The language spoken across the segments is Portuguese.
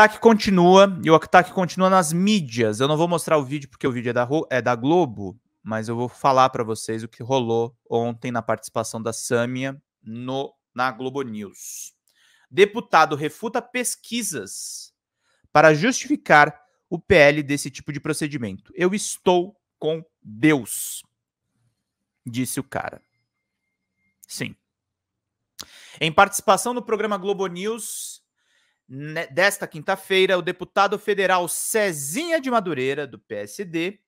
ataque continua, e o ataque continua nas mídias. Eu não vou mostrar o vídeo porque o vídeo é da, é da Globo, mas eu vou falar para vocês o que rolou ontem na participação da Sâmia no, na Globo News. Deputado refuta pesquisas para justificar o PL desse tipo de procedimento. Eu estou com Deus, disse o cara. Sim. Em participação no programa Globo News, né, desta quinta-feira, o deputado federal Cezinha de Madureira, do PSD,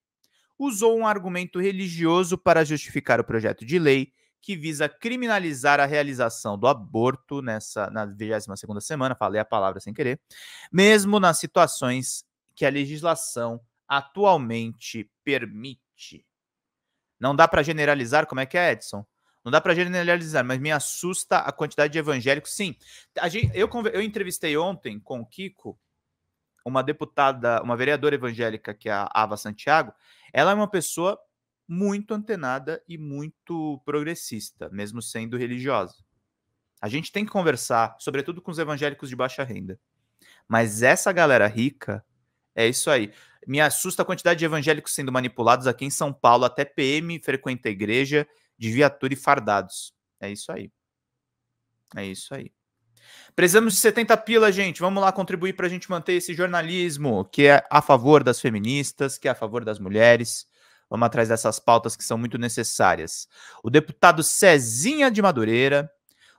usou um argumento religioso para justificar o projeto de lei que visa criminalizar a realização do aborto nessa na 22ª semana, falei a palavra sem querer, mesmo nas situações que a legislação atualmente permite. Não dá para generalizar como é que é, Edson? Não dá para generalizar, mas me assusta a quantidade de evangélicos. Sim, gente, eu, eu entrevistei ontem com o Kiko uma deputada, uma vereadora evangélica, que é a Ava Santiago. Ela é uma pessoa muito antenada e muito progressista, mesmo sendo religiosa. A gente tem que conversar, sobretudo com os evangélicos de baixa renda. Mas essa galera rica, é isso aí. Me assusta a quantidade de evangélicos sendo manipulados aqui em São Paulo. Até PM frequenta a igreja de viatura e fardados. É isso aí. É isso aí. Precisamos de 70 pila, gente. Vamos lá contribuir para a gente manter esse jornalismo que é a favor das feministas, que é a favor das mulheres. Vamos atrás dessas pautas que são muito necessárias. O deputado Cezinha de Madureira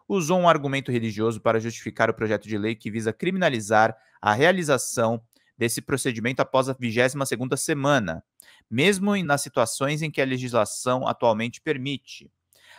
usou um argumento religioso para justificar o projeto de lei que visa criminalizar a realização desse procedimento após a 22ª semana mesmo nas situações em que a legislação atualmente permite.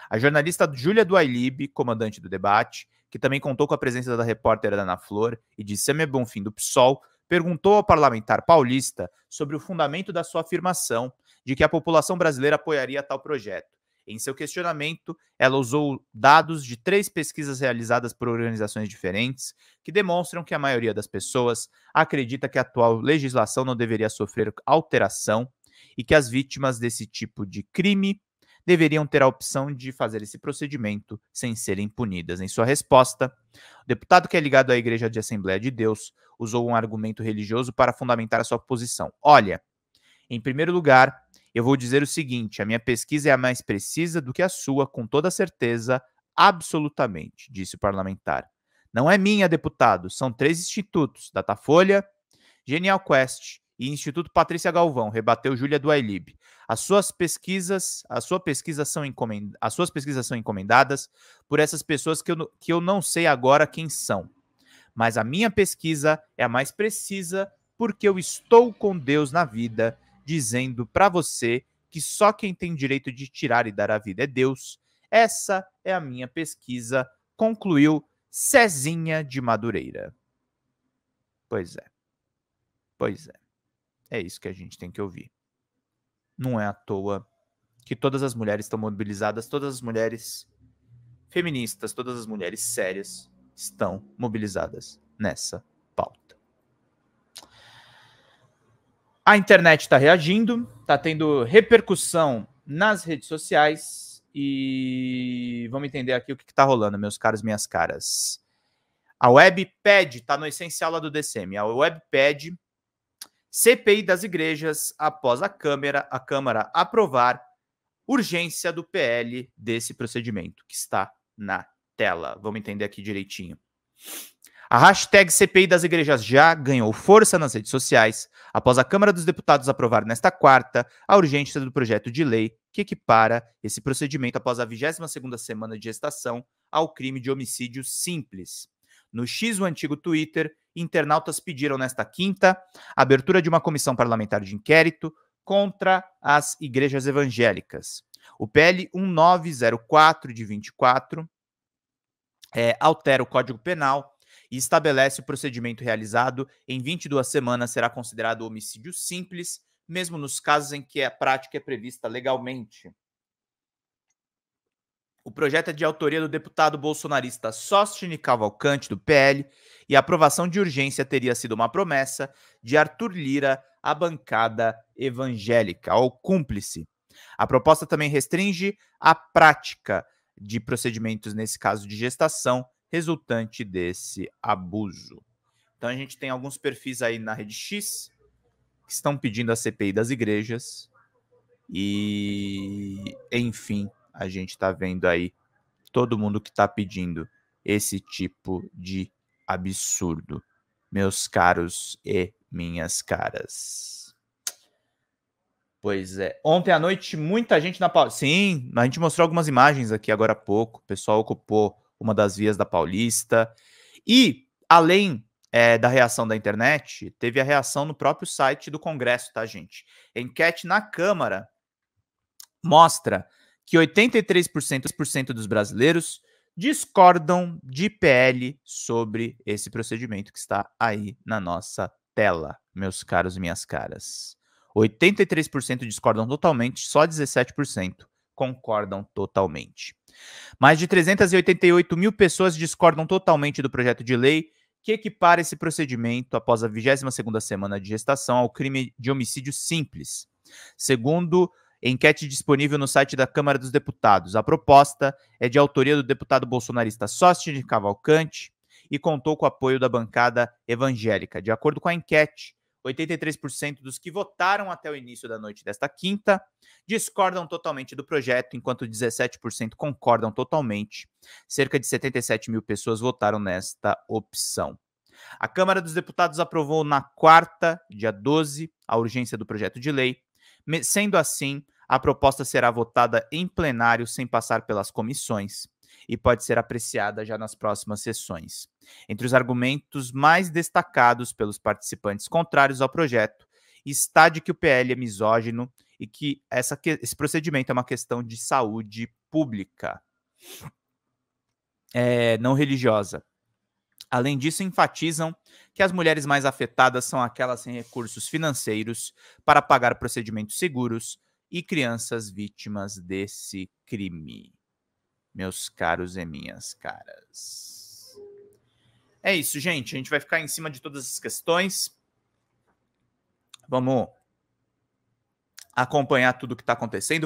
A jornalista Júlia Duailib, comandante do debate, que também contou com a presença da repórter Ana Flor e de Samia Bonfim do PSOL, perguntou ao parlamentar paulista sobre o fundamento da sua afirmação de que a população brasileira apoiaria tal projeto. Em seu questionamento, ela usou dados de três pesquisas realizadas por organizações diferentes que demonstram que a maioria das pessoas acredita que a atual legislação não deveria sofrer alteração e que as vítimas desse tipo de crime deveriam ter a opção de fazer esse procedimento sem serem punidas. Em sua resposta, o deputado que é ligado à Igreja de Assembleia de Deus usou um argumento religioso para fundamentar a sua posição. Olha, em primeiro lugar, eu vou dizer o seguinte: a minha pesquisa é a mais precisa do que a sua, com toda certeza, absolutamente, disse o parlamentar. Não é minha, deputado, são três institutos: Datafolha, Genial Quest e Instituto Patrícia Galvão, rebateu Júlia do Ailib. As suas pesquisas, a sua pesquisa são encomend... as suas pesquisas são encomendadas por essas pessoas que eu, que eu não sei agora quem são. Mas a minha pesquisa é a mais precisa porque eu estou com Deus na vida, dizendo para você que só quem tem direito de tirar e dar a vida é Deus. Essa é a minha pesquisa, concluiu Cezinha de Madureira. Pois é. Pois é. É isso que a gente tem que ouvir. Não é à toa que todas as mulheres estão mobilizadas, todas as mulheres feministas, todas as mulheres sérias estão mobilizadas nessa pauta. A internet está reagindo, está tendo repercussão nas redes sociais e vamos entender aqui o que está rolando, meus caros, minhas caras. A web pede está no essencial lá do DCM. A web pede CPI das igrejas após a Câmara, a Câmara aprovar urgência do PL desse procedimento que está na tela. Vamos entender aqui direitinho. A hashtag CPI das igrejas já ganhou força nas redes sociais após a Câmara dos Deputados aprovar nesta quarta a urgência do projeto de lei que equipara esse procedimento após a 22ª semana de gestação ao crime de homicídio simples. No X, o antigo Twitter, internautas pediram nesta quinta a abertura de uma comissão parlamentar de inquérito contra as igrejas evangélicas. O PL 1904 de 24 é, altera o Código Penal e estabelece o procedimento realizado em 22 semanas será considerado homicídio simples, mesmo nos casos em que a prática é prevista legalmente. O projeto é de autoria do deputado bolsonarista Sostini Cavalcante, do PL, e a aprovação de urgência teria sido uma promessa de Arthur Lira à bancada evangélica, ao cúmplice. A proposta também restringe a prática de procedimentos, nesse caso de gestação, resultante desse abuso. Então a gente tem alguns perfis aí na Rede X que estão pedindo a CPI das igrejas. E, enfim, a gente está vendo aí todo mundo que está pedindo esse tipo de absurdo, meus caros e minhas caras. Pois é. Ontem à noite, muita gente na Paulista. Sim, a gente mostrou algumas imagens aqui agora há pouco. O pessoal ocupou uma das vias da Paulista. E, além é, da reação da internet, teve a reação no próprio site do Congresso, tá, gente? Enquete na Câmara mostra que 83% dos brasileiros discordam de PL sobre esse procedimento que está aí na nossa tela, meus caros e minhas caras. 83% discordam totalmente, só 17% concordam totalmente. Mais de 388 mil pessoas discordam totalmente do projeto de lei que equipara esse procedimento após a 22 segunda semana de gestação ao crime de homicídio simples. Segundo Enquete disponível no site da Câmara dos Deputados. A proposta é de autoria do deputado bolsonarista Sócio de Cavalcante e contou com o apoio da bancada evangélica. De acordo com a enquete, 83% dos que votaram até o início da noite desta quinta discordam totalmente do projeto, enquanto 17% concordam totalmente. Cerca de 77 mil pessoas votaram nesta opção. A Câmara dos Deputados aprovou na quarta, dia 12, a urgência do projeto de lei Sendo assim, a proposta será votada em plenário sem passar pelas comissões e pode ser apreciada já nas próximas sessões. Entre os argumentos mais destacados pelos participantes contrários ao projeto está de que o PL é misógino e que essa, esse procedimento é uma questão de saúde pública, é, não religiosa. Além disso, enfatizam que as mulheres mais afetadas são aquelas sem recursos financeiros para pagar procedimentos seguros e crianças vítimas desse crime. Meus caros e minhas caras. É isso, gente. A gente vai ficar em cima de todas as questões. Vamos acompanhar tudo o que está acontecendo.